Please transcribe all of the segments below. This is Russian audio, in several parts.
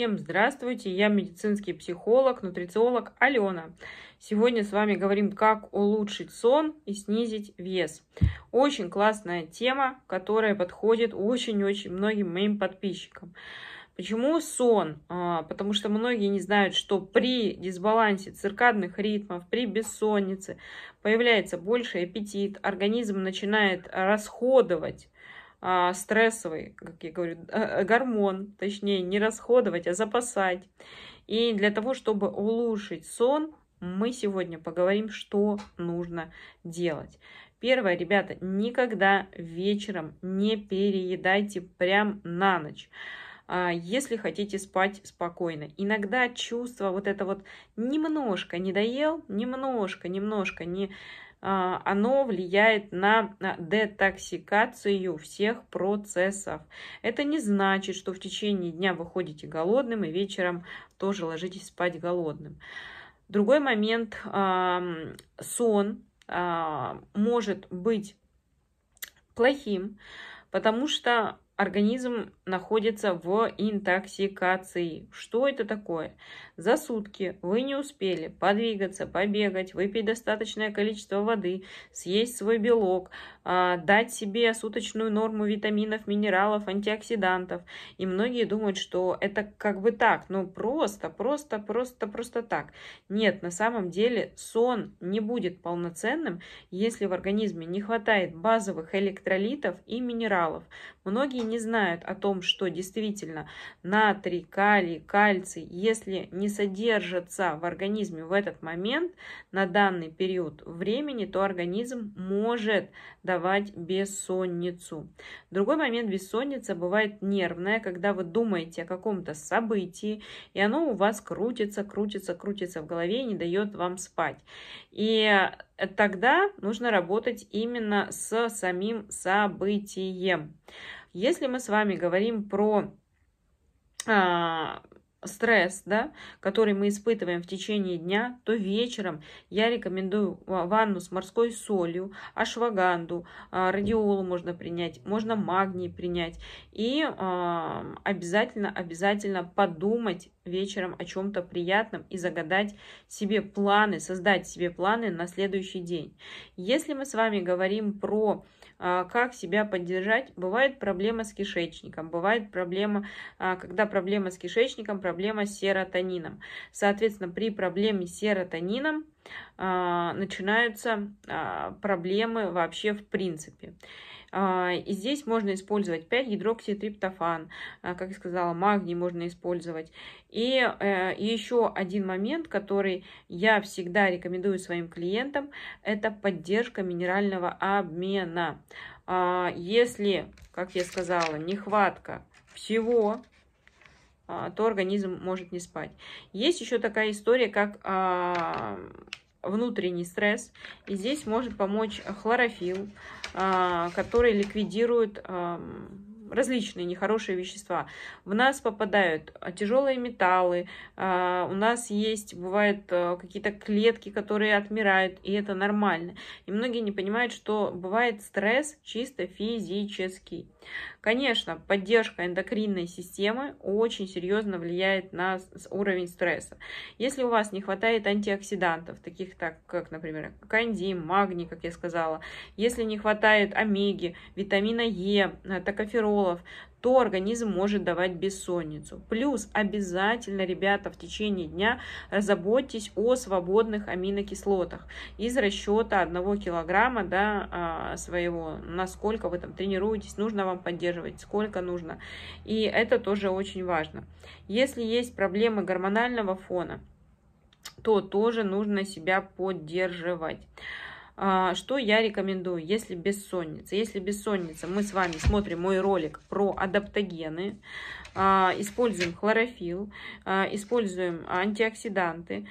Всем здравствуйте, я медицинский психолог, нутрициолог Алена. Сегодня с вами говорим, как улучшить сон и снизить вес. Очень классная тема, которая подходит очень-очень многим моим подписчикам. Почему сон? А, потому что многие не знают, что при дисбалансе циркадных ритмов, при бессоннице появляется больше аппетит, организм начинает расходовать а, стрессовый, как я говорю, э, э, гормон, точнее, не расходовать, а запасать. И для того, чтобы улучшить сон, мы сегодня поговорим, что нужно делать. Первое, ребята, никогда вечером не переедайте прям на ночь а, если хотите спать спокойно. Иногда чувство вот это вот немножко не доел, немножко, немножко не а, оно влияет на детоксикацию всех процессов. Это не значит, что в течение дня вы ходите голодным и вечером тоже ложитесь спать голодным. Другой момент, сон а, может быть плохим, потому что организм находится в интоксикации. Что это такое? За сутки вы не успели подвигаться, побегать, выпить достаточное количество воды, съесть свой белок, а, дать себе суточную норму витаминов, минералов, антиоксидантов. И многие думают, что это как бы так, но ну, просто, просто, просто, просто так. Нет, на самом деле сон не будет полноценным, если в организме не хватает базовых электролитов и минералов. Многие не знают о том, что действительно натрий, калий, кальций, если не содержатся в организме в этот момент, на данный период времени, то организм может давать давать бессонницу. Другой момент бессонница бывает нервная, когда вы думаете о каком-то событии, и оно у вас крутится, крутится, крутится в голове и не дает вам спать. И э, тогда нужно работать именно с самим событием. Если мы с вами говорим про а, стресс, да, который мы испытываем в течение дня, то вечером я рекомендую ванну с морской солью, ашваганду, а, радиолу можно принять, можно магний принять. И обязательно-обязательно подумать вечером о чем-то приятном и загадать себе планы, создать себе планы на следующий день. Если мы с вами говорим про а, как себя поддержать, бывает проблема с кишечником, бывает проблема, а, когда проблема с кишечником, проблема с серотонином. Соответственно, при проблеме с серотонином а, начинаются а, проблемы вообще в принципе. А, и здесь можно использовать 5-гидрокситриптофан, как я сказала, магний можно использовать. Э, и еще один момент, который я всегда рекомендую своим клиентам, это поддержка минерального обмена. Если, как я сказала, нехватка всего, а, то организм может не спать. Есть еще такая история, как а, внутренний стресс. И здесь может помочь хлорофилл, а, который ликвидирует различные нехорошие вещества. В нас попадают тяжелые металлы, у нас есть, бывают э, какие-то клетки, которые отмирают, и это нормально. И многие не понимают, что бывает стресс чисто физический. Конечно, поддержка эндокринной системы очень серьезно влияет на уровень стресса. Если у вас не хватает антиоксидантов, таких так, как, например, кандим, магний, как я сказала, если не хватает омеги, витамина Е, э, токоферолов, то организм может давать бессонницу. Плюс обязательно, ребята, в течение дня заботьтесь о свободных аминокислотах из расчета 1 килограмма да, а, своего, насколько вы там тренируетесь, нужно вам поддерживать, сколько нужно. И это тоже очень важно. Если есть проблемы гормонального фона, то тоже нужно себя поддерживать. А, что я рекомендую, если бессонница? Если бессонница, мы с вами смотрим мой ролик про адаптогены, а, используем хлорофилл, а, используем антиоксиданты,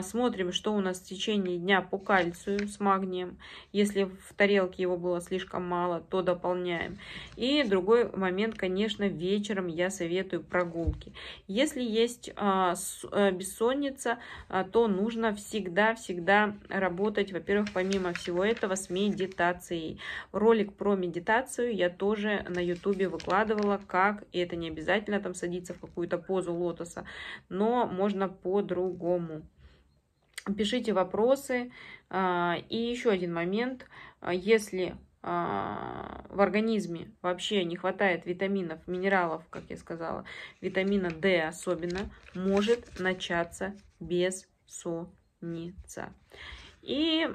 смотрим, что у нас в течение дня по кальцию с магнием. Если в тарелке его было слишком мало, то дополняем. И другой момент, конечно, вечером я советую прогулки. Если есть э, бессонница, то нужно всегда-всегда работать, во-первых, по помимо всего этого с медитацией. Ролик про медитацию я тоже на ютубе выкладывала, как, и это не обязательно там садиться в какую-то позу лотоса, но можно по-другому. Пишите вопросы. А, и еще один момент. Если а, в организме вообще не хватает витаминов, минералов, как я сказала, витамина D особенно, может начаться бессонница. И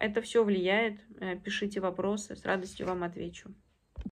это все влияет. Э, пишите вопросы, с радостью вам отвечу.